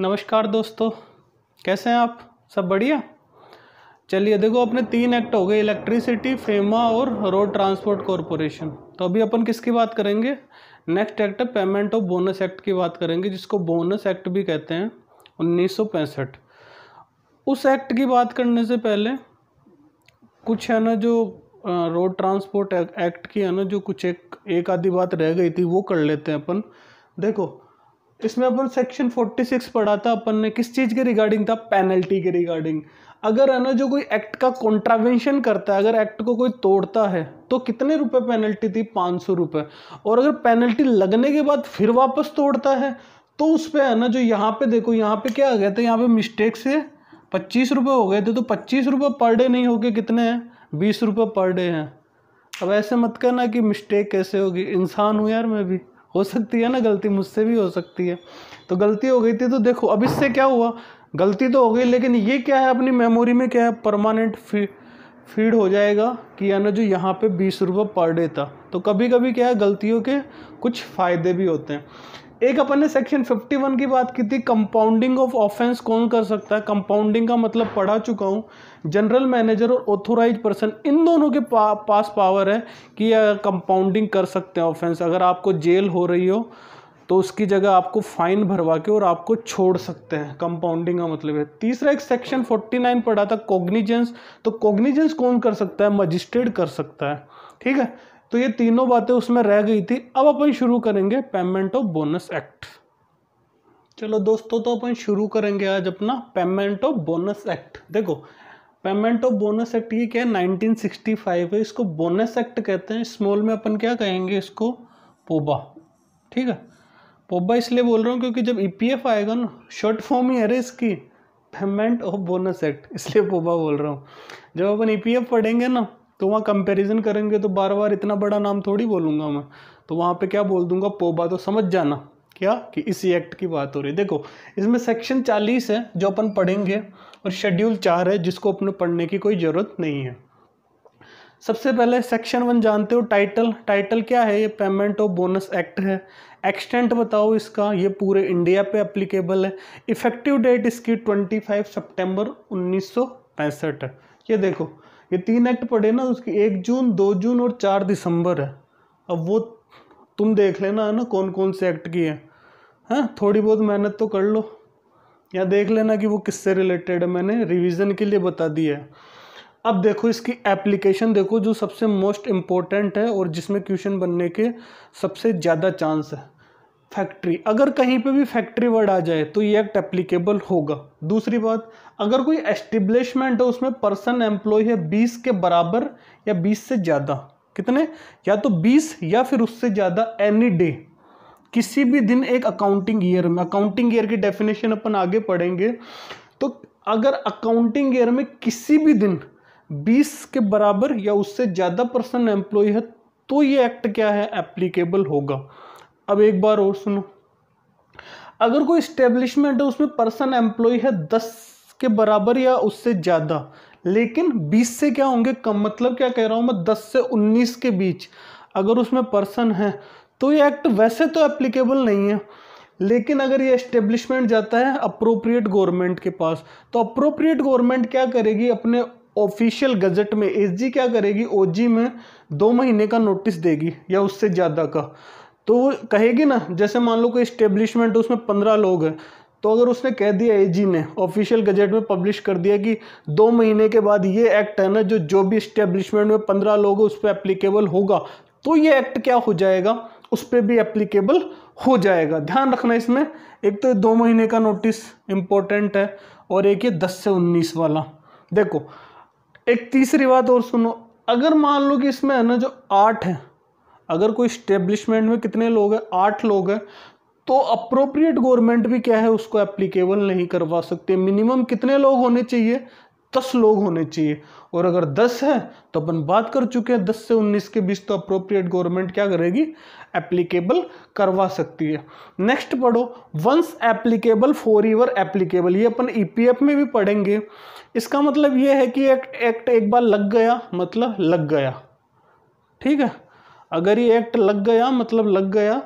नमस्कार दोस्तों कैसे हैं आप सब बढ़िया चलिए देखो अपने तीन एक्ट हो गए इलेक्ट्रिसिटी फेमा और रोड ट्रांसपोर्ट कॉरपोरेशन तो अभी अपन किसकी बात करेंगे नेक्स्ट एक्ट है पेमेंट ऑफ बोनस एक्ट की बात करेंगे जिसको बोनस एक्ट भी कहते हैं उन्नीस उस एक्ट की बात करने से पहले कुछ है ना जो रोड ट्रांसपोर्ट एक्ट की है ना जो कुछ एक एक आधी बात रह गई थी वो कर लेते हैं अपन देखो इसमें अपन सेक्शन 46 पढ़ा था अपन ने किस चीज़ के रिगार्डिंग था पेनल्टी के रिगार्डिंग अगर है ना जो कोई एक्ट का कॉन्ट्रावेंशन करता है अगर एक्ट को कोई तोड़ता है तो कितने रुपए पेनल्टी थी पाँच सौ रुपये और अगर पेनल्टी लगने के बाद फिर वापस तोड़ता है तो उस पर है ना जो यहाँ पे देखो यहाँ पे क्या आ गया था यहाँ पे मिस्टेक से पच्चीस रुपये हो गए थे तो पच्चीस रुपये पर डे नहीं हो गए कितने हैं बीस रुपये पर डे हैं अब ऐसे मत करना कि मिस्टेक कैसे होगी इंसान हूँ यार मैं भी हो सकती है ना गलती मुझसे भी हो सकती है तो गलती हो गई थी तो देखो अब इससे क्या हुआ गलती तो हो गई लेकिन ये क्या है अपनी मेमोरी में क्या है परमानेंट फी फीड हो जाएगा कि यानी जो यहाँ पे बीस रुपये पर डे था तो कभी कभी क्या है गलतियों के कुछ फ़ायदे भी होते हैं एक अपन ने सेक्शन 51 की बात की थी कंपाउंडिंग ऑफ ऑफेंस कौन कर सकता है कंपाउंडिंग का मतलब पढ़ा चुका हूँ जनरल मैनेजर और ऑथोराइज पर्सन इन दोनों के पा, पास पावर है कि कंपाउंडिंग कर सकते हैं ऑफेंस अगर आपको जेल हो रही हो तो उसकी जगह आपको फाइन भरवा के और आपको छोड़ सकते हैं कंपाउंडिंग का मतलब है तीसरा एक सेक्शन 49 पढ़ा था कॉग्निजेंस तो कॉग्निजेंस कौन कर सकता है मजिस्ट्रेट कर सकता है ठीक है तो ये तीनों बातें उसमें रह गई थी अब अपन शुरू करेंगे पेमेंट ऑफ बोनस एक्ट चलो दोस्तों तो अपन शुरू करेंगे आज अपना पेमेंट ऑफ बोनस एक्ट देखो पेमेंट ऑफ बोनस एक्ट ये क्या है फाइव है इसको बोनस एक्ट कहते हैं स्मॉल में अपन क्या कहेंगे इसको पोबा ठीक है पोबा इसलिए बोल रहा हूँ क्योंकि जब ईपीएफ e आएगा ना शॉर्ट फॉर्म ही है रे इसकी पेमेंट ऑफ बोनस एक्ट इसलिए पोबा बोल रहा हूँ जब अपन ई पी एफ पढ़ेंगे ना तो वहाँ कंपैरिजन करेंगे तो बार बार इतना बड़ा नाम थोड़ी बोलूँगा मैं तो वहाँ पे क्या बोल दूँगा पोबा तो समझ जाना क्या कि इसी एक्ट की बात हो रही है देखो इसमें सेक्शन चालीस है जो अपन पढ़ेंगे और शेड्यूल चार है जिसको अपने पढ़ने की कोई ज़रूरत नहीं है सबसे पहले सेक्शन वन जानते हो टाइटल टाइटल क्या है ये पेमेंट ऑफ बोनस एक्ट है एक्सटेंट बताओ इसका ये पूरे इंडिया पे एप्लीकेबल है इफेक्टिव डेट इसकी 25 सितंबर सौ पैंसठ है ये देखो ये तीन एक्ट पढ़े ना उसकी एक जून दो जून और चार दिसंबर है अब वो तुम देख लेना है ना कौन कौन से एक्ट की है हैं हाँ, थोड़ी बहुत मेहनत तो कर लो या देख लेना कि वो किससे रिलेटेड है मैंने रिवीजन के लिए बता दिया है अब देखो इसकी एप्लीकेशन देखो जो सबसे मोस्ट इम्पोर्टेंट है और जिसमें क्वेश्चन बनने के सबसे ज़्यादा चांस है फैक्ट्री अगर कहीं पे भी फैक्ट्री वर्ड आ जाए तो ये एक्ट एप्लीकेबल होगा दूसरी बात अगर कोई एस्टिब्लिशमेंट है उसमें पर्सन एम्प्लॉय है बीस के बराबर या बीस से ज़्यादा कितने या तो बीस या फिर उससे ज़्यादा एनी डे किसी भी दिन एक अकाउंटिंग ईयर में अकाउंटिंग ईयर की डेफिनेशन अपन आगे पढ़ेंगे तो अगर अकाउंटिंग ईयर में किसी भी दिन बीस के बराबर या उससे ज़्यादा पर्सन एम्प्लॉय है तो ये एक्ट क्या है एप्लीकेबल होगा अब एक बार और सुनो अगर कोई स्टेब्लिशमेंट है उसमें पर्सन एम्प्लॉय है दस के बराबर या उससे ज़्यादा लेकिन बीस से क्या होंगे कम मतलब क्या कह रहा हूं मैं दस से उन्नीस के बीच अगर उसमें पर्सन है तो ये एक्ट वैसे तो एप्लीकेबल नहीं है लेकिन अगर ये एस्टेब्लिशमेंट जाता है अप्रोप्रिएट गवर्नमेंट के पास तो अप्रोप्रिएट गवर्नमेंट क्या करेगी अपने ऑफिशियल गजट में एसजी क्या करेगी ओजी में दो महीने का नोटिस देगी या उससे ज़्यादा का तो वो कहेगी ना जैसे मान लो कोई इस्टेब्लिशमेंट उसमें पंद्रह लोग हैं तो अगर उसने कह दिया एजी ने ऑफिशियल गजेट में पब्लिश कर दिया कि दो महीने के बाद ये एक्ट है ना जो जो भी इस्टेब्लिशमेंट में पंद्रह लोग उस पर एप्लीकेबल होगा तो ये एक्ट क्या हो जाएगा उस पर भी एप्लीकेबल हो जाएगा ध्यान रखना इसमें एक तो दो महीने का नोटिस इम्पोर्टेंट है और एक ये दस से उन्नीस वाला देखो एक तीसरी बात और सुनो अगर मान लो कि इसमें है ना जो आठ है अगर कोई स्टेब्लिशमेंट में कितने लोग हैं आठ लोग हैं तो अप्रोप्रिएट गवर्नमेंट भी क्या है उसको एप्लीकेबल नहीं करवा सकते मिनिमम कितने लोग होने चाहिए दस लोग होने चाहिए और अगर दस है तो अपन बात कर चुके हैं दस से उन्नीस के बीच तो अप्रोप्रिएट गवर्नमेंट क्या करेगी एप्लीकेबल करवा सकती है नेक्स्ट पढ़ो once applicable for ever applicable ये अपन ईपीएफ e में भी पढ़ेंगे इसका मतलब ये है कि एक्ट एक्ट एक बार लग गया मतलब लग गया ठीक है अगर ये एक्ट लग गया मतलब लग गया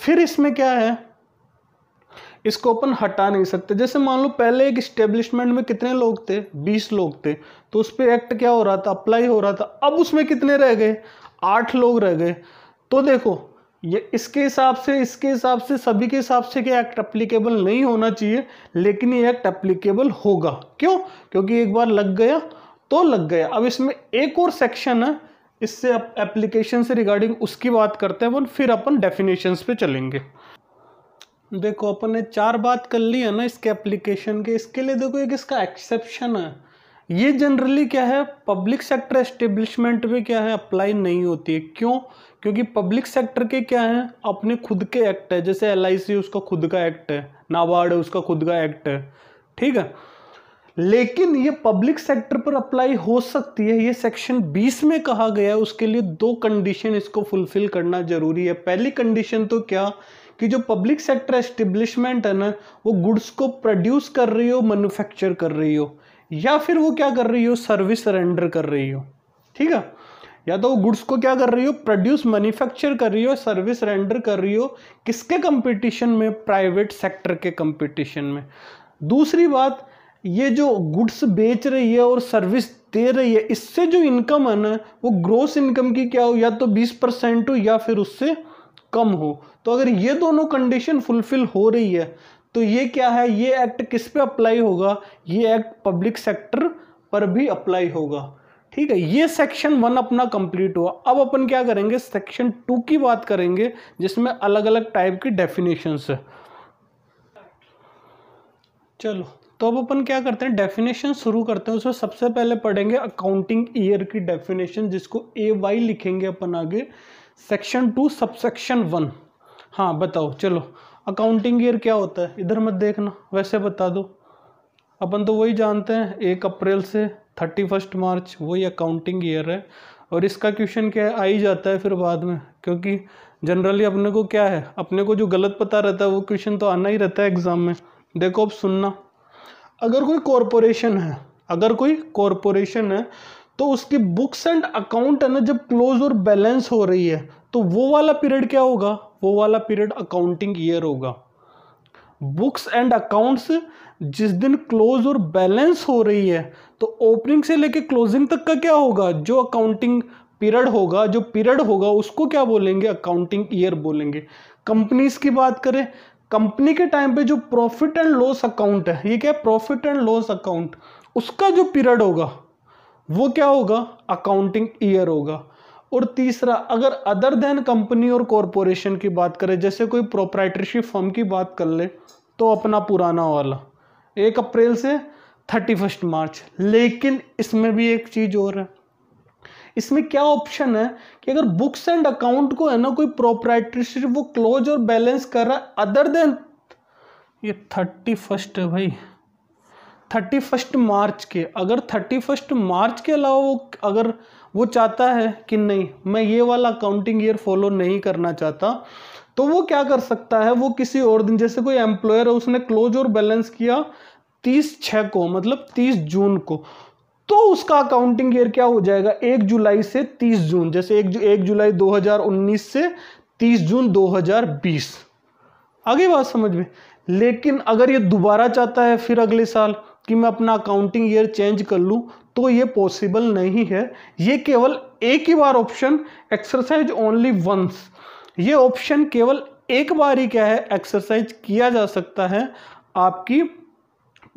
फिर इसमें क्या है इसको अपन हटा नहीं सकते जैसे मान लो पहले एक स्टेब्लिशमेंट में कितने लोग थे 20 लोग थे तो उस पर एक्ट क्या हो रहा था अप्लाई हो रहा था अब उसमें कितने रह गए आठ लोग रह गए तो देखो ये इसके हिसाब से इसके हिसाब से सभी के हिसाब से क्या एक्ट अप्लीकेबल नहीं होना चाहिए लेकिन ये एक्ट अप्लीकेबल होगा क्यों क्योंकि एक बार लग गया तो लग गया अब इसमें एक और सेक्शन है इससे एप्लीकेशन से रिगार्डिंग उसकी बात करते हैं अपन फिर अपन डेफिनेशंस पे चलेंगे देखो अपन ने चार बात कर ली है ना इसके एप्लीकेशन के इसके लिए देखो एक इसका एक्सेप्शन है ये जनरली क्या है पब्लिक सेक्टर एस्टेब्लिशमेंट में क्या है अप्लाई नहीं होती है क्यों क्योंकि पब्लिक सेक्टर के क्या है अपने खुद के एक्ट है जैसे एल उसका खुद का एक्ट है नाबार्ड है उसका खुद का एक्ट है ठीक है लेकिन ये पब्लिक सेक्टर पर अप्लाई हो सकती है ये सेक्शन 20 में कहा गया है उसके लिए दो कंडीशन इसको फुलफिल करना जरूरी है पहली कंडीशन तो क्या कि जो पब्लिक सेक्टर एस्टेब्लिशमेंट है ना वो गुड्स को प्रोड्यूस कर रही हो मैन्युफैक्चर कर रही हो या फिर वो क्या कर रही हो सर्विस सरेंडर कर रही हो ठीक है या तो वो गुड्स को क्या कर रही हो प्रोड्यूस मैन्युफैक्चर कर रही हो सर्विस रेंडर कर रही हो किसके कंपटीशन में प्राइवेट सेक्टर के कंपटीशन में दूसरी बात ये जो गुड्स बेच रही है और सर्विस दे रही है इससे जो इनकम है ना वो ग्रोस इनकम की क्या हो या तो बीस परसेंट हो या फिर उससे कम हो तो अगर ये दोनों कंडीशन फुलफिल हो रही है तो ये क्या है ये एक्ट किस पे अप्लाई होगा ये एक्ट पब्लिक सेक्टर पर भी अप्लाई होगा ठीक है ये सेक्शन वन अपना कंप्लीट हुआ अब अपन क्या करेंगे सेक्शन टू की बात करेंगे जिसमें अलग अलग टाइप की डेफिनेशंस है चलो तो अब अपन क्या करते हैं डेफिनेशन शुरू करते हैं उसमें सबसे पहले पढ़ेंगे अकाउंटिंग ईयर की डेफिनेशन जिसको ए वाई लिखेंगे अपन आगे सेक्शन टू सबसेक्शन वन हाँ बताओ चलो अकाउंटिंग ईयर क्या होता है इधर मत देखना वैसे बता दो अपन तो वही जानते हैं एक अप्रैल से थर्टी फर्स्ट मार्च वही अकाउंटिंग ईयर है और इसका क्वेश्चन क्या है आ ही जाता है फिर बाद में क्योंकि जनरली अपने को क्या है अपने को जो गलत पता रहता है वो क्वेश्चन तो आना ही रहता है एग्ज़ाम में देखो अब सुनना अगर कोई कॉरपोरेशन है अगर कोई कॉरपोरेशन है तो उसकी बुक्स एंड अकाउंट है ना जब क्लोज और बैलेंस हो रही है तो वो वाला पीरियड क्या होगा वो वाला पीरियड अकाउंटिंग ईयर होगा बुक्स एंड अकाउंट्स जिस दिन क्लोज और बैलेंस हो रही है तो ओपनिंग से लेके क्लोजिंग तक का क्या होगा जो अकाउंटिंग पीरियड होगा जो पीरियड होगा उसको क्या बोलेंगे अकाउंटिंग ईयर बोलेंगे कंपनीज की बात करें कंपनी के टाइम पे जो प्रॉफिट एंड लॉस अकाउंट है ये क्या है प्रॉफिट एंड लॉस अकाउंट उसका जो पीरियड होगा वो क्या होगा अकाउंटिंग ईयर होगा और तीसरा अगर अदर देन कंपनी और कॉरपोरेशन की बात करें जैसे कोई प्रोप्राइटरशिप फर्म की बात कर ले तो अपना पुराना वाला एक अप्रैल से थर्टी फर्स्ट मार्च लेकिन इसमें भी एक चीज़ और है इसमें क्या ऑप्शन है कि अगर बुक्स एंड अकाउंट को है ना कोई प्रोपराइटरशिप वो क्लोज और बैलेंस कर रहा है अदर देन ये थर्टी फर्स्ट है भाई थर्टी फर्स्ट मार्च के अगर थर्टी फर्स्ट मार्च के अलावा वो अगर वो चाहता है कि नहीं मैं ये वाला अकाउंटिंग ईयर फॉलो नहीं करना चाहता तो वो क्या कर सकता है वो किसी और दिन जैसे कोई एम्प्लॉयर है उसने क्लोज और बैलेंस किया तीस छः को मतलब तीस जून को तो उसका अकाउंटिंग ईयर क्या हो जाएगा एक जुलाई से तीस जून जैसे एक एक जुलाई 2019 से तीस जून 2020 आगे बात समझ में लेकिन अगर ये दोबारा चाहता है फिर अगले साल कि मैं अपना अकाउंटिंग ईयर चेंज कर लूं तो ये पॉसिबल नहीं है ये केवल एक ही बार ऑप्शन एक्सरसाइज ओनली वंस ये ऑप्शन केवल एक बार ही क्या है एक्सरसाइज किया जा सकता है आपकी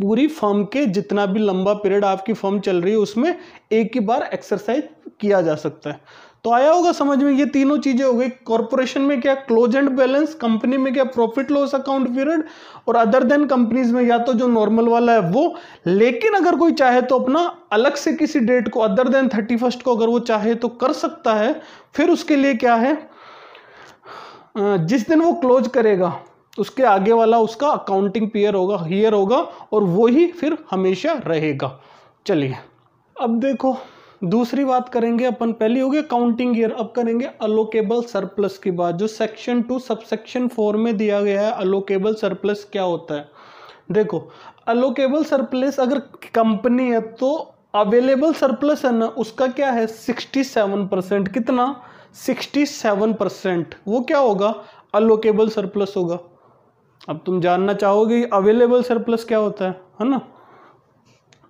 पूरी फॉर्म के जितना भी लंबा पीरियड आपकी फर्म चल रही है उसमें एक ही बार एक्सरसाइज किया जा सकता है तो आया होगा समझ में ये तीनों चीज़ें हो गई कॉरपोरेशन में क्या क्लोज एंड बैलेंस कंपनी में क्या प्रॉफिट लॉस अकाउंट पीरियड और अदर देन कंपनीज में या तो जो नॉर्मल वाला है वो लेकिन अगर कोई चाहे तो अपना अलग से किसी डेट को अदर देन थर्टी फर्स्ट को अगर वो चाहे तो कर सकता है फिर उसके लिए क्या है जिस दिन वो क्लोज करेगा तो उसके आगे वाला उसका अकाउंटिंग पेयर होगा हियर होगा और वो ही फिर हमेशा रहेगा चलिए अब देखो दूसरी बात करेंगे अपन पहली होगी अकाउंटिंग ईयर अब करेंगे अलोकेबल सरप्लस की बात जो सेक्शन टू सबसेक्शन फोर में दिया गया है अलोकेबल सरप्लस क्या होता है देखो अलोकेबल सरप्लस अगर कंपनी है तो अवेलेबल सरप्लस है ना उसका क्या है सिक्सटी सेवन परसेंट कितना सिक्सटी सेवन परसेंट वो क्या होगा अलोकेबल सरप्लस होगा अब तुम जानना चाहोगे अवेलेबल सरप्लस क्या होता है है ना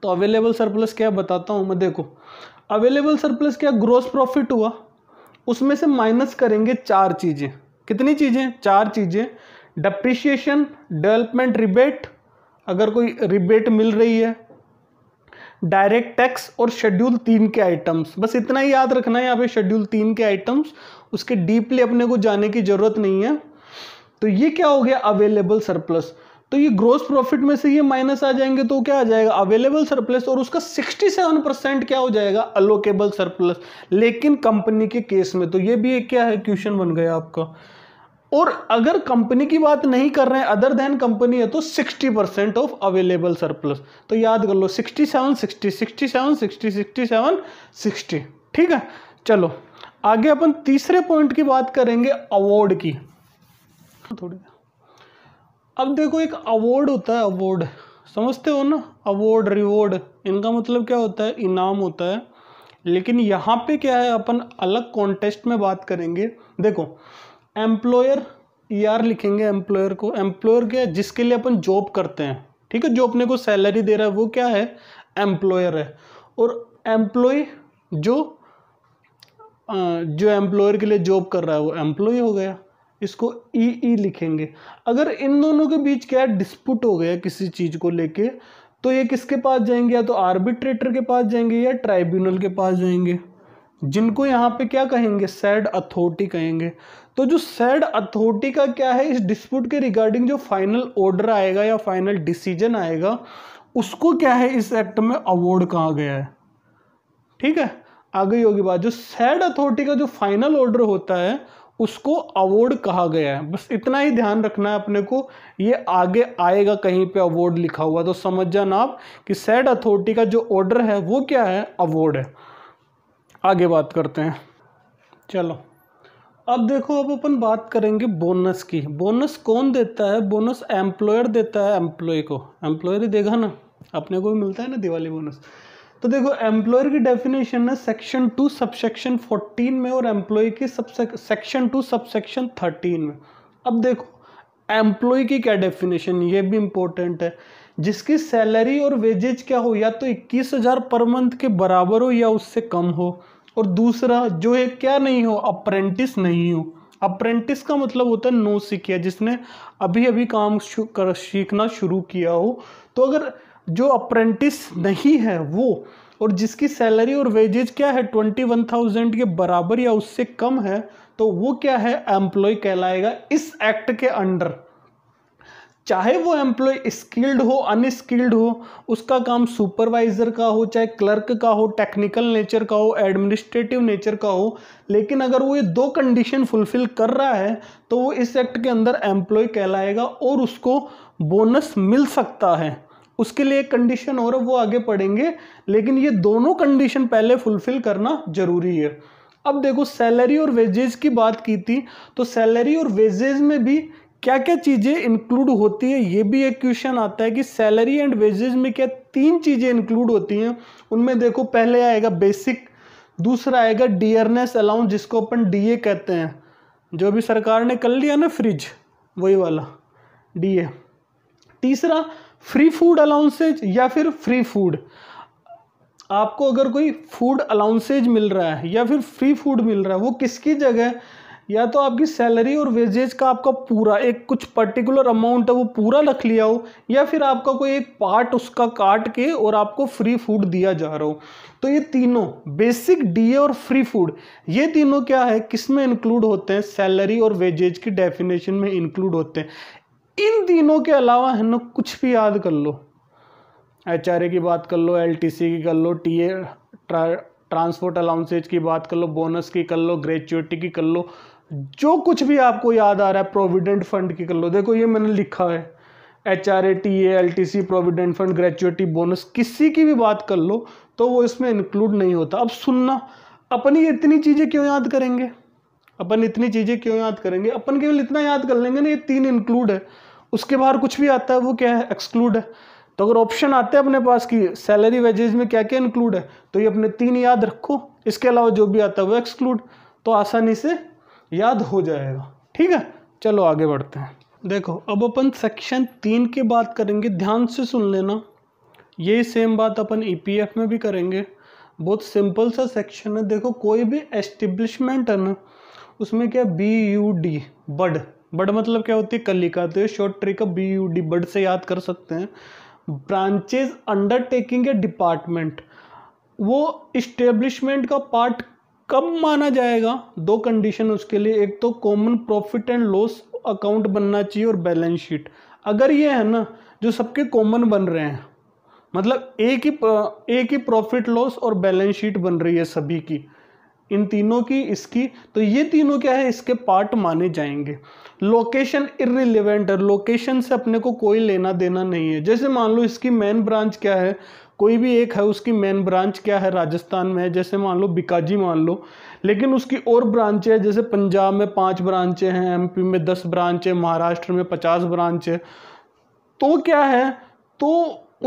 तो अवेलेबल सरप्लस क्या बताता हूँ मैं देखो अवेलेबल सरप्लस क्या ग्रोस प्रॉफिट हुआ उसमें से माइनस करेंगे चार चीज़ें कितनी चीज़ें चार चीज़ें डप्रिशिएशन डेवलपमेंट रिबेट अगर कोई रिबेट मिल रही है डायरेक्ट टैक्स और शेड्यूल तीन के आइटम्स बस इतना ही याद रखना है यहाँ पे शेड्यूल तीन के आइटम्स उसके डीपली अपने को जाने की ज़रूरत नहीं है तो ये क्या हो गया अवेलेबल सरप्लस तो ये ग्रोस प्रॉफिट में से ये माइनस आ जाएंगे तो क्या आ जाएगा अवेलेबल सरप्लस और उसका 67 परसेंट क्या हो जाएगा अलोकेबल सरप्लस लेकिन कंपनी के केस में तो ये भी एक क्या है क्वेश्चन बन गया आपका और अगर कंपनी की बात नहीं कर रहे हैं अदर देन कंपनी है तो 60 परसेंट ऑफ अवेलेबल सरप्लस तो याद कर लो sixty seven sixty sixty seven ठीक है चलो आगे अपन तीसरे पॉइंट की बात करेंगे अवार्ड की थोड़ी अब देखो एक अवार्ड होता है अवॉर्ड समझते हो ना अवॉर्ड रिवॉर्ड इनका मतलब क्या होता है इनाम होता है लेकिन यहाँ पे क्या है अपन अलग कॉन्टेस्ट में बात करेंगे देखो एम्प्लॉयर यार e लिखेंगे एम्प्लॉयर को एम्प्लॉयर क्या है जिसके लिए अपन जॉब करते हैं ठीक है जो अपने को सैलरी दे रहा है वो क्या है एम्प्लॉयर है और एम्प्लॉय जो जो एम्प्लॉयर के लिए जॉब कर रहा है वो एम्प्लॉय हो गया इसको ई ई लिखेंगे अगर इन दोनों के बीच क्या डिस्प्यूट हो गया किसी चीज़ को लेके तो ये किसके पास जाएंगे या तो आर्बिट्रेटर के पास जाएंगे या ट्राइब्यूनल के पास जाएंगे जिनको यहाँ पे क्या कहेंगे सैड अथॉरिटी कहेंगे तो जो सैड अथॉरिटी का क्या है इस डिस्प्यूट के रिगार्डिंग जो फाइनल ऑर्डर आएगा या फाइनल डिसीजन आएगा उसको क्या है इस एक्ट में अवॉर्ड कहा गया है ठीक है आ गई होगी बात जो सैड अथॉरिटी का जो फाइनल ऑर्डर होता है उसको अवार्ड कहा गया है बस इतना ही ध्यान रखना है अपने को ये आगे आएगा कहीं पे अवार्ड लिखा हुआ तो समझ जाना आप कि सैड अथॉरिटी का जो ऑर्डर है वो क्या है अवॉर्ड है आगे बात करते हैं चलो अब देखो अब अपन बात करेंगे बोनस की बोनस कौन देता है बोनस एम्प्लॉयर देता है एम्प्लॉय को एम्प्लॉयर ही देगा ना अपने को भी मिलता है ना दिवाली बोनस तो देखो एम्प्लॉयर की डेफिनेशन है सेक्शन टू सबसेक्शन फोर्टीन में और एम्प्लॉय की सेक्शन टू सबसेक्शन थर्टीन में अब देखो एम्प्लॉय की क्या डेफिनेशन ये भी इम्पोर्टेंट है जिसकी सैलरी और वेजेज क्या हो या तो इक्कीस हज़ार पर मंथ के बराबर हो या उससे कम हो और दूसरा जो है क्या नहीं हो अप्रेंटिस नहीं हो अप्रेंटिस का मतलब होता है नो सीखिया जिसने अभी अभी काम कर सीखना शुरू किया हो तो अगर जो अप्रेंटिस नहीं है वो और जिसकी सैलरी और वेजेज क्या है ट्वेंटी वन थाउजेंड के बराबर या उससे कम है तो वो क्या है एम्प्लॉय कहलाएगा इस एक्ट के अंडर चाहे वो एम्प्लॉय स्किल्ड हो अनस्किल्ड हो उसका काम सुपरवाइज़र का हो चाहे क्लर्क का हो टेक्निकल नेचर का हो एडमिनिस्ट्रेटिव नेचर का हो लेकिन अगर वो ये दो कंडीशन फुलफिल कर रहा है तो वो इस एक्ट के अंदर एम्प्लॉय कहलाएगा और उसको बोनस मिल सकता है उसके लिए एक कंडीशन और वो आगे पढ़ेंगे लेकिन ये दोनों कंडीशन पहले फुलफिल करना ज़रूरी है अब देखो सैलरी और वेजेज की बात की थी तो सैलरी और वेजेज में भी क्या क्या चीज़ें इंक्लूड होती है ये भी एक क्वेश्चन आता है कि सैलरी एंड वेजेज में क्या तीन चीज़ें इंक्लूड होती हैं उनमें देखो पहले आएगा बेसिक दूसरा आएगा डियरनेस अलाउंस जिसको अपन डीए कहते हैं जो भी सरकार ने कर लिया ना फ्रिज वही वाला डीए तीसरा फ्री फूड अलाउंसेज या फिर फ्री फूड आपको अगर कोई फूड अलाउंसेज मिल रहा है या फिर फ्री फूड मिल रहा है वो किसकी जगह या तो आपकी सैलरी और वेजेज का आपका पूरा एक कुछ पर्टिकुलर अमाउंट है वो पूरा रख लिया हो या फिर आपका कोई एक पार्ट उसका काट के और आपको फ्री फूड दिया जा रहा हो तो ये तीनों बेसिक डीए और फ्री फूड ये तीनों क्या है किस में इंक्लूड होते हैं सैलरी और वेजेज की डेफिनेशन में इंक्लूड होते हैं इन तीनों के अलावा है ना कुछ भी याद कर लो एच की बात कर लो एल की कर लो टी ए ट्रांसपोर्ट अलाउंसेज की बात कर लो बोनस की कर लो ग्रेचुएटी की कर लो जो कुछ भी आपको याद आ रहा है प्रोविडेंट फंड की कर लो देखो ये मैंने लिखा है H R A T L T C provident fund gratuity bonus किसी की भी बात कर लो तो वो इसमें इंक्लूड नहीं होता अब सुनना अपनी इतनी चीज़ें क्यों याद करेंगे अपन इतनी चीज़ें क्यों याद करेंगे अपन केवल इतना याद कर लेंगे ना ये तीन इंक्लूड है उसके बाहर कुछ भी आता है वो क्या है एक्सक्लूड है तो अगर ऑप्शन आते हैं अपने पास कि सैलरी वेजेज में क्या क्या इंक्लूड है तो ये अपने तीन याद रखो इसके अलावा जो भी आता है वो एक्सक्लूड तो आसानी से याद हो जाएगा ठीक है चलो आगे बढ़ते हैं देखो अब अपन सेक्शन तीन की बात करेंगे ध्यान से सुन लेना यही सेम बात अपन ईपीएफ e में भी करेंगे बहुत सिंपल सा सेक्शन है देखो कोई भी एस्टिब्लिशमेंट है ना उसमें क्या B U D bud bud मतलब क्या होती है कलिका तो ये short trick B U D bud से याद कर सकते हैं ब्रांचेज अंडरटेकिंग या डिपार्टमेंट वो इस्टेब्लिशमेंट का पार्ट कब माना जाएगा दो कंडीशन उसके लिए एक तो common profit and loss account बनना चाहिए और बैलेंस शीट अगर ये है ना जो सबके कॉमन बन रहे हैं मतलब एक ही एक ही प्रॉफिट लॉस और बैलेंस शीट बन रही है सभी की इन तीनों की इसकी तो ये तीनों क्या है इसके पार्ट माने जाएंगे लोकेशन इरिलेवेंट है लोकेशन से अपने को कोई लेना देना नहीं है जैसे मान लो इसकी मेन ब्रांच क्या है कोई भी एक है उसकी मेन ब्रांच क्या है राजस्थान में है जैसे मान लो बिकाजी मान लो लेकिन उसकी और ब्रांचें हैं जैसे पंजाब में पाँच ब्रांचें हैं एमपी में दस ब्रांच है महाराष्ट्र में पचास ब्रांच है तो क्या है तो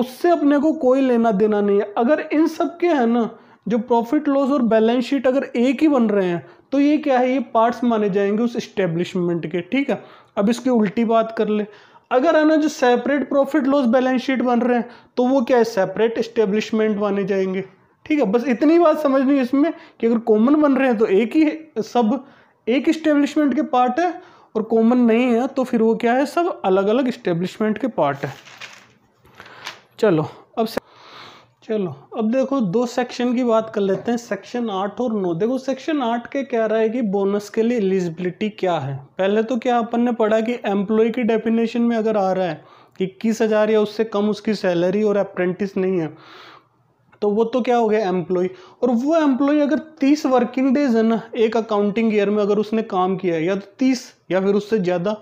उससे अपने को कोई लेना देना नहीं है अगर इन सब के है ना जो प्रॉफिट लॉस और बैलेंस शीट अगर एक ही बन रहे हैं तो ये क्या है ये पार्ट्स माने जाएंगे उस इस्टेब्लिशमेंट के ठीक है अब इसकी उल्टी बात कर ले अगर है ना जो separate profit loss balance sheet बन रहे हैं तो वो क्या है सेपरेट इस्टेब्लिशमेंट माने जाएंगे ठीक है बस इतनी बात समझनी इसमें कि अगर कॉमन बन रहे हैं तो एक ही सब एक इस्टेब्लिशमेंट के पार्ट है और कॉमन नहीं है तो फिर वो क्या है सब अलग अलग इस्टेब्लिशमेंट के पार्ट है चलो अब से... चलो अब देखो दो सेक्शन की बात कर लेते हैं सेक्शन आठ और नौ देखो सेक्शन आठ के क्या रहा है कि बोनस के लिए एलिजिबिलिटी क्या है पहले तो क्या अपन ने पढ़ा कि एम्प्लॉय की डेफिनेशन में अगर आ रहा है कि इक्कीस हज़ार या उससे कम उसकी सैलरी और अप्रेंटिस नहीं है तो वो तो क्या हो गया एम्प्लॉय और वो एम्प्लॉय अगर तीस वर्किंग डेज है ना एक अकाउंटिंग ईयर में अगर उसने काम किया है या तो तीस या फिर उससे ज़्यादा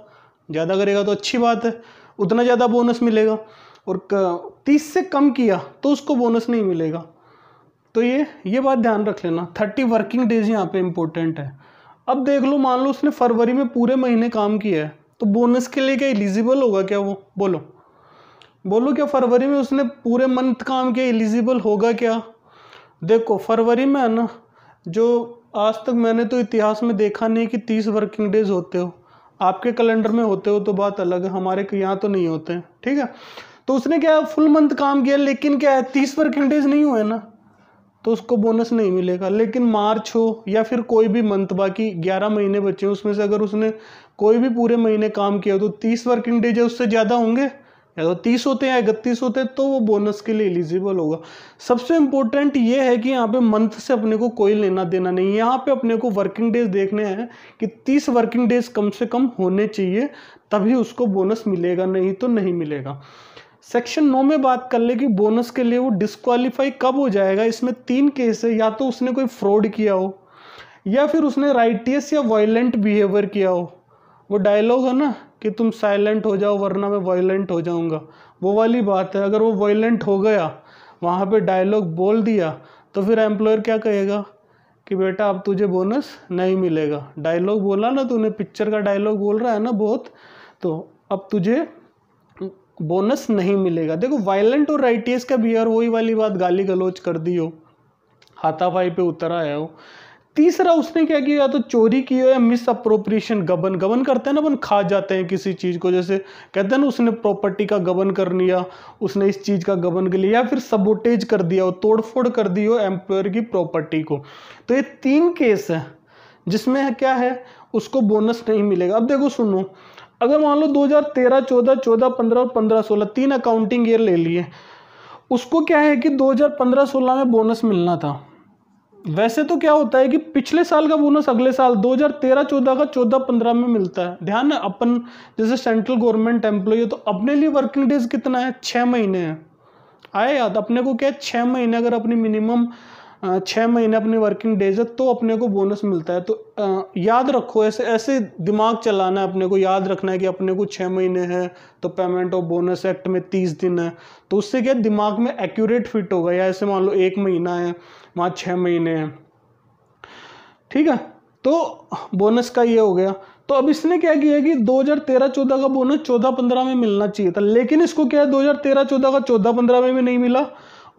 ज़्यादा करेगा तो अच्छी बात है उतना ज़्यादा बोनस मिलेगा और तीस से कम किया तो उसको बोनस नहीं मिलेगा तो ये ये बात ध्यान रख लेना थर्टी वर्किंग डेज यहाँ पे इम्पोर्टेंट है अब देख लो मान लो उसने फरवरी में पूरे महीने काम किया है तो बोनस के लिए क्या एलिजिबल होगा क्या वो बोलो बोलो क्या फरवरी में उसने पूरे मंथ काम किया एलिजिबल होगा क्या देखो फरवरी में है ना जो आज तक मैंने तो इतिहास में देखा नहीं कि तीस वर्किंग डेज होते हो आपके कैलेंडर में होते हो तो बात अलग है हमारे यहाँ तो नहीं होते ठीक है तो उसने क्या है फुल मंथ काम किया लेकिन क्या है तीस वर्किंग डेज नहीं हुए ना तो उसको बोनस नहीं मिलेगा लेकिन मार्च हो या फिर कोई भी मंथ बाकी ग्यारह महीने बचे हैं उसमें से अगर उसने कोई भी पूरे महीने काम किया तो तीस वर्किंग डेज है उससे ज़्यादा होंगे या तो तीस होते हैं या इकतीस होते हैं तो वो बोनस के लिए एलिजिबल होगा सबसे इम्पोर्टेंट ये है कि यहाँ पे मंथ से अपने को कोई लेना देना नहीं यहाँ पे अपने को वर्किंग डेज देखने हैं कि तीस वर्किंग डेज कम से कम होने चाहिए तभी उसको बोनस मिलेगा नहीं तो नहीं मिलेगा सेक्शन नौ में बात कर ले कि बोनस के लिए वो डिस्कालीफाई कब हो जाएगा इसमें तीन केस है या तो उसने कोई फ्रॉड किया हो या फिर उसने राइटियस या वायलेंट बिहेवियर किया हो वो डायलॉग है ना कि तुम साइलेंट हो जाओ वरना मैं वायलेंट हो जाऊंगा वो वाली बात है अगर वो वायलेंट हो गया वहाँ पे डायलॉग बोल दिया तो फिर एम्प्लॉयर क्या कहेगा कि बेटा अब तुझे बोनस नहीं मिलेगा डायलॉग बोला ना तूने पिक्चर का डायलॉग बोल रहा है ना बहुत तो अब तुझे बोनस नहीं मिलेगा देखो वायलेंट और राइटियस का बिहेवियर वही वाली बात गाली गलोच कर दी हो हाथाफाई पे उतर आया हो तीसरा उसने क्या किया या तो चोरी की हो या मिस अप्रोप्रिएशन गबन गबन करते हैं ना अपन खा जाते हैं किसी चीज़ को जैसे कहते हैं ना उसने प्रॉपर्टी का गबन कर लिया उसने इस चीज़ का गबन कर लिया या फिर सबोटेज कर दिया हो तोड़फोड़ कर दी हो एम्प्लॉयर की प्रॉपर्टी को तो ये तीन केस है जिसमें क्या है उसको बोनस नहीं मिलेगा अब देखो सुनो अगर मान लो 2013 14 14 15 और 15 16 तीन अकाउंटिंग ईयर ले लिए उसको क्या है कि 2015 16 में बोनस मिलना था वैसे तो क्या होता है कि पिछले साल का बोनस अगले साल 2013-14 का 14-15 में मिलता है ध्यान है अपन जैसे सेंट्रल गवर्नमेंट एम्प्लॉय है तो अपने लिए वर्किंग डेज कितना है छः महीने हैं आए याद अपने को क्या है छः महीने अगर अपनी मिनिमम छः महीने अपनी वर्किंग डेज है तो अपने को बोनस मिलता है तो याद रखो ऐसे ऐसे दिमाग चलाना है अपने को याद रखना है कि अपने को छः महीने हैं तो पेमेंट और बोनस एक्ट में तीस दिन है तो उससे क्या दिमाग में एक्यूरेट फिट होगा या ऐसे मान लो एक महीना है वहाँ छः महीने हैं ठीक है तो बोनस का ये हो गया तो अब इसने क्या किया कि 2013-14 का बोनस 14-15 में मिलना चाहिए था लेकिन इसको क्या है 2013-14 का 14-15 में भी नहीं मिला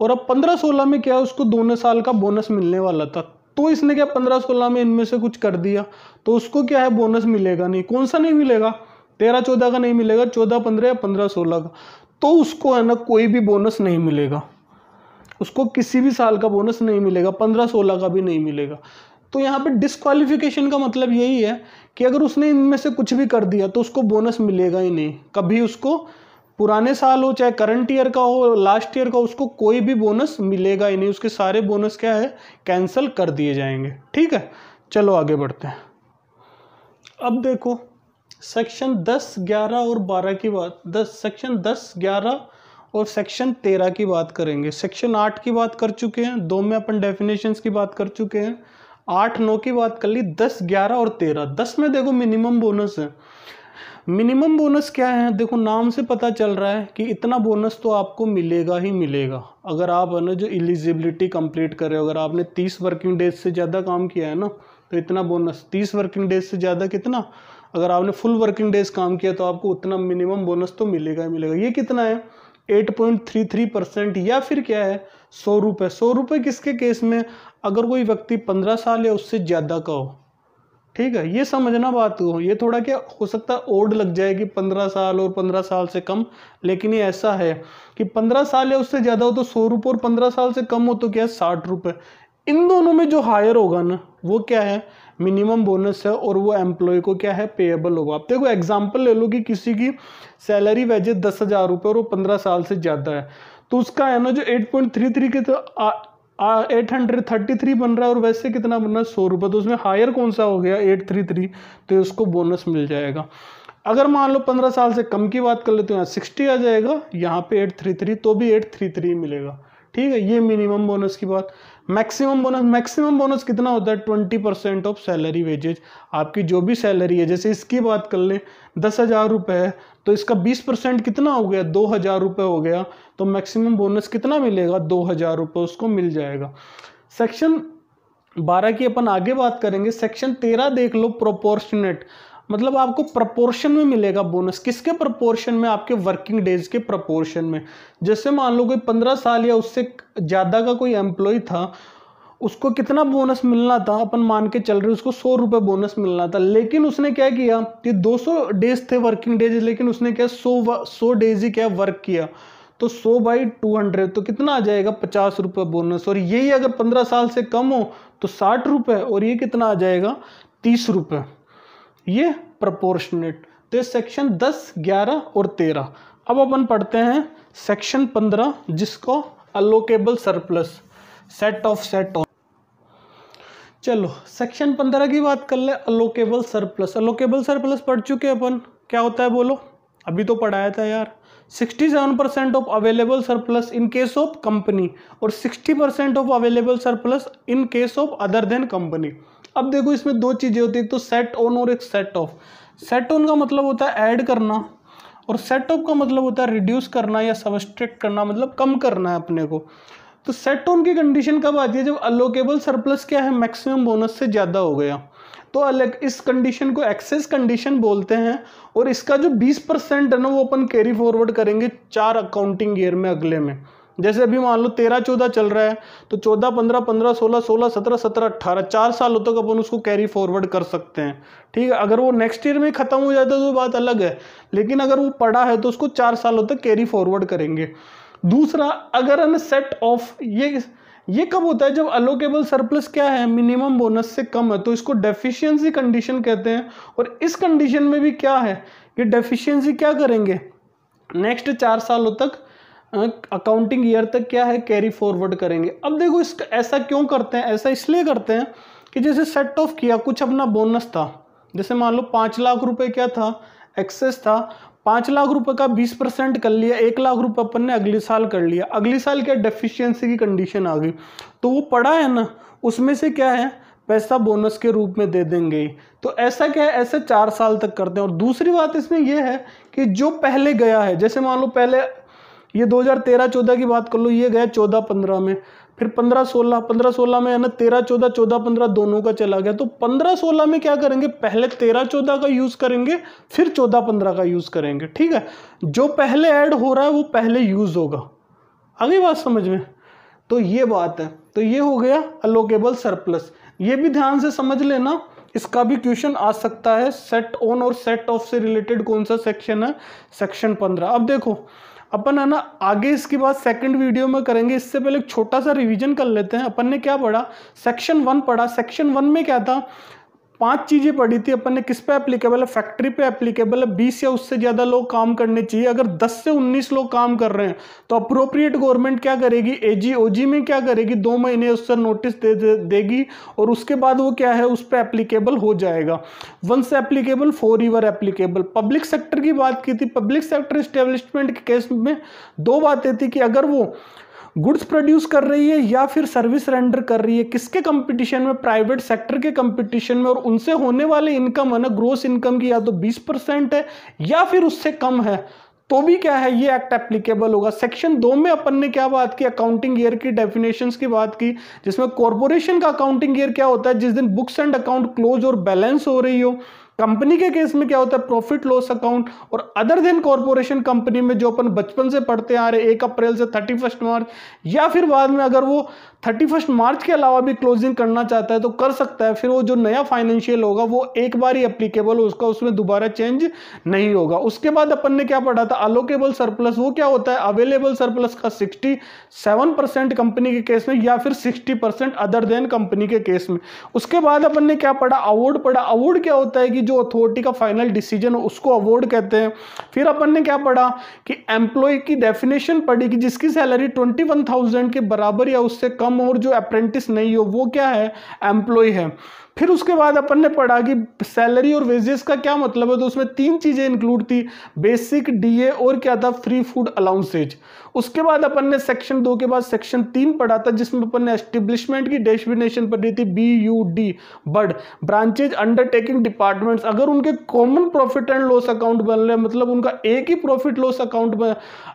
और अब पंद्रह सोलह में क्या है उसको दोनों साल का बोनस मिलने वाला था तो इसने क्या पंद्रह सोलह में इनमें से कुछ कर दिया तो उसको क्या है बोनस मिलेगा नहीं कौन सा नहीं मिलेगा तेरह चौदह का नहीं मिलेगा चौदह पंद्रह या पंद्रह सोलह का तो उसको है ना कोई भी बोनस नहीं मिलेगा उसको किसी भी साल का बोनस नहीं मिलेगा पंद्रह सोलह का भी नहीं मिलेगा तो यहाँ पे डिस्कालिफिकेशन का मतलब यही है कि अगर उसने इनमें से कुछ भी कर दिया तो उसको बोनस मिलेगा ही नहीं कभी उसको पुराने साल हो चाहे करंट ईयर का हो लास्ट ईयर का उसको कोई भी बोनस मिलेगा ही नहीं उसके सारे बोनस क्या है कैंसिल कर दिए जाएंगे ठीक है चलो आगे बढ़ते हैं अब देखो सेक्शन 10 11 और 12 की बात 10 सेक्शन 10 11 और सेक्शन 13 की बात करेंगे सेक्शन 8 की बात कर चुके हैं दो में अपन डेफिनेशन की बात कर चुके हैं आठ नौ की बात कर ली दस ग्यारह और तेरह दस में देखो मिनिमम बोनस है मिनिमम बोनस क्या है देखो नाम से पता चल रहा है कि इतना बोनस तो आपको मिलेगा ही मिलेगा अगर आप है ना जो एलिजिबिलिटी कंप्लीट कर रहे हो अगर आपने तीस वर्किंग डेज से ज़्यादा काम किया है ना तो इतना बोनस तीस वर्किंग डेज से ज़्यादा कितना अगर आपने फुल वर्किंग डेज काम किया तो आपको उतना मिनिमम बोनस तो मिलेगा ही मिलेगा ये कितना है 8.33 परसेंट या फिर क्या है सौ रुपये सौ रुपये किसके केस में अगर कोई व्यक्ति पंद्रह साल या उससे ज़्यादा का हो ठीक है ये समझना बात हो तो, ये थोड़ा क्या हो सकता है ओड लग जाए कि पंद्रह साल और पंद्रह साल से कम लेकिन ये ऐसा है कि पंद्रह साल या उससे ज़्यादा हो तो सौ रुपये और पंद्रह साल से कम हो तो क्या है साठ रुपये इन दोनों में जो हायर होगा ना वो क्या है मिनिमम बोनस है और वो एम्प्लॉय को क्या है पेएबल होगा आप देखो एग्जाम्पल ले लो कि किसी की सैलरी वेजेज दस हज़ार रुपये और वो पंद्रह साल से ज़्यादा है तो उसका है ना जो एट पॉइंट थ्री थ्री के तो एट हंड्रेड थर्टी थ्री बन रहा है और वैसे कितना बन रहा है सौ रुपये तो उसमें हायर कौन सा हो गया एट थ्री थ्री तो उसको बोनस मिल जाएगा अगर मान लो पंद्रह साल से कम की बात कर लेते तो यहाँ सिक्सटी आ जाएगा यहाँ पे एट थ्री थ्री तो भी एट थ्री थ्री मिलेगा ठीक है ये मिनिमम बोनस की बात मैक्सिमम बोनस मैक्सिमम बोनस कितना होता है twenty percent of salary wages आपकी जो भी सैलरी है जैसे इसकी बात कर लें दस हज़ार रुपये है तो इसका 20 परसेंट कितना हो गया दो हज़ार रुपये हो गया तो मैक्सिमम बोनस कितना मिलेगा दो हज़ार रुपये उसको मिल जाएगा सेक्शन 12 की अपन आगे बात करेंगे सेक्शन 13 देख लो प्रोपोर्शनेट मतलब आपको प्रपोर्शन में मिलेगा बोनस किसके प्रपोर्शन में आपके वर्किंग डेज के प्रपोर्शन में जैसे मान लो कोई पंद्रह साल या उससे ज़्यादा का कोई एम्प्लॉय था उसको कितना बोनस मिलना था अपन मान के चल रहे उसको सौ रुपये बोनस मिलना था लेकिन उसने क्या किया कि 200 डेज थे वर्किंग डेज लेकिन उसने क्या सौ सौ डेज ही क्या वर्क किया तो सौ बाई टू हंड्रेड तो कितना आ जाएगा पचास रुपये बोनस और यही अगर पंद्रह साल से कम हो तो साठ रुपये और ये कितना आ जाएगा तीस रुपये ये प्रपोर्शनेट तो ये सेक्शन दस ग्यारह और तेरह अब अपन पढ़ते हैं सेक्शन पंद्रह जिसको allocable surplus set off set off चलो सेक्शन पंद्रह की बात कर ले अलोकेबल सरप्लस अलोकेबल सरप्लस पढ़ चुके अपन क्या होता है बोलो अभी तो पढ़ाया था यार 67 percent of available surplus in case of company और 60 percent of available surplus in case of other than company अब देखो इसमें दो चीज़ें होती है एक तो सेट ऑन और एक सेट ऑफ सेट ऑन का मतलब होता है ऐड करना और सेट ऑफ का मतलब होता है रिड्यूस करना या सबस्ट्रेक्ट करना मतलब कम करना है अपने को तो सेट ऑन की कंडीशन कब आती है जब अलोकेबल सरप्लस क्या है मैक्सिमम बोनस से ज़्यादा हो गया तो अलग इस कंडीशन को एक्सेस कंडीशन बोलते हैं और इसका जो 20 परसेंट है ना वो अपन कैरी फॉरवर्ड करेंगे चार अकाउंटिंग ईयर में अगले में जैसे अभी मान लो तेरह चौदह चल रहा है तो चौदह पंद्रह पंद्रह सोलह सोलह सत्रह सत्रह अट्ठारह चार सालों तक अपन उसको कैरी फॉरवर्ड कर सकते हैं ठीक है अगर वो नेक्स्ट ईयर में ख़त्म हो जाता है तो बात अलग है लेकिन अगर वो पड़ा है तो उसको चार सालों तक कैरी फॉरवर्ड करेंगे दूसरा अगर अन सेट ऑफ ये ये कब होता है जब अलोकेबल सरप्लस क्या है मिनिमम बोनस से कम है तो इसको डेफिशिएंसी कंडीशन कहते हैं और इस कंडीशन में भी क्या है कि डेफिशिएंसी क्या करेंगे नेक्स्ट चार सालों तक अकाउंटिंग ईयर तक क्या है कैरी फॉरवर्ड करेंगे अब देखो इसका ऐसा क्यों करते हैं ऐसा इसलिए करते हैं कि जैसे सेट ऑफ किया कुछ अपना बोनस था जैसे मान लो पाँच लाख रुपए क्या था एक्सेस था पाँच लाख रुपए का बीस परसेंट कर लिया एक लाख रुपए अपन ने अगले साल कर लिया अगले साल क्या डेफिशिएंसी की कंडीशन आ गई तो वो पड़ा है ना उसमें से क्या है पैसा बोनस के रूप में दे देंगे तो ऐसा क्या है ऐसे चार साल तक करते हैं और दूसरी बात इसमें यह है कि जो पहले गया है जैसे मान लो पहले ये दो हजार की बात कर लो ये गया चौदह पंद्रह में फिर पंद्रह सोलह पंद्रह सोलह में है ना तेरह चौदह चौदह पंद्रह दोनों का चला गया तो पंद्रह सोलह में क्या करेंगे पहले तेरह चौदह का यूज़ करेंगे फिर चौदह पंद्रह का यूज़ करेंगे ठीक है जो पहले ऐड हो रहा है वो पहले यूज़ होगा आगे बात समझ में तो ये बात है तो ये हो गया अलोकेबल सरप्लस ये भी ध्यान से समझ लेना इसका भी क्वेश्चन आ सकता है सेट ऑन और सेट ऑफ से रिलेटेड कौन सा सेक्शन है सेक्शन पंद्रह अब देखो अपन है ना आगे इसकी बात सेकंड वीडियो में करेंगे इससे पहले एक छोटा सा रिवीजन कर लेते हैं अपन ने क्या पढ़ा सेक्शन वन पढ़ा सेक्शन वन में क्या था पांच चीजें पढ़ी थी अपन ने किस पे एप्लीकेबल है फैक्ट्री पे एप्लीकेबल है बीस या उससे ज्यादा लोग काम करने चाहिए अगर दस से उन्नीस लोग काम कर रहे हैं तो अप्रोप्रिएट गवर्नमेंट क्या करेगी जी में क्या करेगी दो महीने उससे नोटिस दे, दे देगी और उसके बाद वो क्या है उस पर एप्लीकेबल हो जाएगा once applicable for ever applicable public sector की बात की थी पब्लिक सेक्टर स्टेब्लिशमेंट के केस में दो बातें थी कि अगर वो गुड्स प्रोड्यूस कर रही है या फिर सर्विस रेंडर कर रही है किसके कंपटीशन में प्राइवेट सेक्टर के कंपटीशन में और उनसे होने वाले इनकम है ना ग्रोस इनकम की या तो 20 परसेंट है या फिर उससे कम है तो भी क्या है ये एक्ट एप्लीकेबल होगा सेक्शन दो में अपन ने क्या बात की अकाउंटिंग ईयर की डेफिनेशन की बात की जिसमें कॉरपोरेशन का अकाउंटिंग ईयर क्या होता है जिस दिन बुक्स एंड अकाउंट क्लोज और बैलेंस हो रही हो कंपनी के केस में क्या होता है प्रॉफिट लॉस अकाउंट और अदर देन कॉरपोरेशन कंपनी में जो अपन बचपन से पढ़ते आ रहे एक अप्रैल से थर्टी मार्च या फिर बाद में अगर वो थर्टी फर्स्ट मार्च के अलावा भी क्लोजिंग करना चाहता है तो कर सकता है फिर वो जो नया फाइनेंशियल होगा वो एक बार ही अप्लीकेबल हो उसका उसमें दोबारा चेंज नहीं होगा उसके बाद अपन ने क्या पढ़ा था अलोकेबल सरप्लस वो क्या होता है अवेलेबल सरप्लस का सिक्सटी सेवन परसेंट कंपनी के केस में या फिर sixty percent other than company के केस में उसके बाद अपन ने क्या पढ़ा अवॉर्ड पढ़ा अवॉर्ड क्या होता है कि जो अथॉरिटी का फाइनल डिसीजन उसको अवॉर्ड कहते हैं फिर अपन ने क्या पढ़ा कि एम्प्लॉय की डेफिनेशन पढ़ी कि जिसकी सैलरी ट्वेंटी के बराबर या उससे कम हम और जो अप्रेंटिस नहीं हो वो क्या है एम्प्लॉय है फिर उसके बाद अपन ने पढ़ा कि सैलरी और वेजेस का क्या मतलब है तो उसमें तीन चीज़ें इंक्लूड थी बेसिक डीए और क्या था फ्री फूड अलाउंसेज उसके बाद अपन ने सेक्शन दो के बाद सेक्शन तीन पढ़ा था जिसमें अपन ने एस्टेब्लिशमेंट की डेस्टिनेशन पर दी थी B U D bud branches undertaking departments अगर उनके common profit and loss account बन रहे मतलब उनका एक ही प्रॉफिट लॉस अकाउंट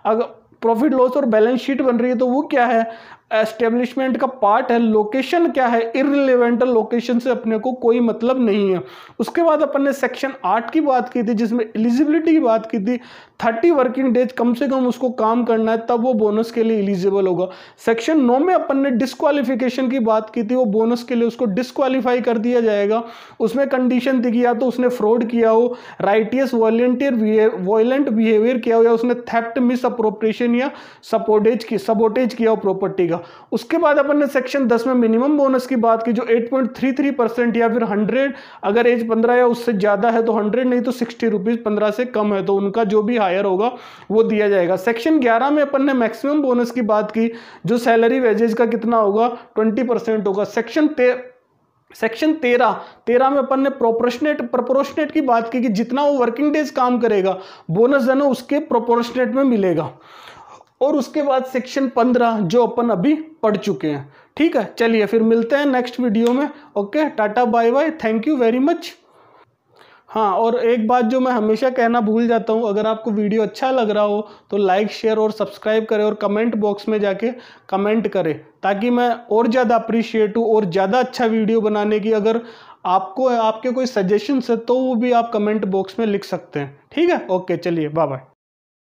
अगर प्रॉफिट लॉस और बैलेंस शीट बन रही है तो वो क्या है एस्टेब्लिशमेंट का पार्ट है लोकेशन क्या है इरिलेवेंट लोकेशन से अपने को कोई मतलब नहीं है उसके बाद अपन ने सेक्शन आठ की बात की थी जिसमें एलिजिबिलिटी की बात की थी थर्टी वर्किंग डेज कम से कम उसको काम करना है तब वो बोनस के लिए एलिजिबल होगा सेक्शन नौ में अपन ने डिसक्वालिफिकेशन की बात की थी वो बोनस के लिए उसको डिसक्वालीफाई कर दिया जाएगा उसमें कंडीशन थी कि या तो उसने फ्रॉड किया हो राइटियस वॉलेंटियर वॉयेंट बिहेवियर किया हो या उसने थेप्ट मिस अप्रोप्रिएशन या सपोर्टेज की सपोर्टेज किया हो प्रॉपर्टी का मिलेगा उसके बाद अपन ने सेक्शन 10 में मिनिमम बोनस की बात की जो 8.33 परसेंट या फिर 100 अगर एज 15 या उससे ज़्यादा है तो 100 नहीं तो सिक्सटी रुपीज़ पंद्रह से कम है तो उनका जो भी हायर होगा वो दिया जाएगा सेक्शन ग्यारह में अपन ने मैक्सिमम बोनस की बात की जो सैलरी वेजेज का कितना होगा ट्वेंटी होगा सेक्शन ते सेक्शन तेरह तेरह में अपन ने प्रोपोर्शनेट प्रोपोर्शनेट की बात की कि जितना वो वर्किंग डेज काम करेगा बोनस जो है उसके प्रोपोर्शनेट में मिलेगा और उसके बाद सेक्शन पंद्रह जो अपन अभी पढ़ चुके हैं ठीक है चलिए फिर मिलते हैं नेक्स्ट वीडियो में okay tata bye bye thank you very much हाँ और एक बात जो मैं हमेशा कहना भूल जाता हूँ अगर आपको वीडियो अच्छा लग रहा हो तो लाइक शेयर और सब्सक्राइब करें और कमेंट बॉक्स में जाके कमेंट करें ताकि मैं और ज़्यादा अप्रिशिएट हूँ और ज़्यादा अच्छा वीडियो बनाने की अगर आपको आपके कोई सजेशन्स है तो वो भी आप कमेंट बॉक्स में लिख सकते हैं ठीक है ओके चलिए बाय बाय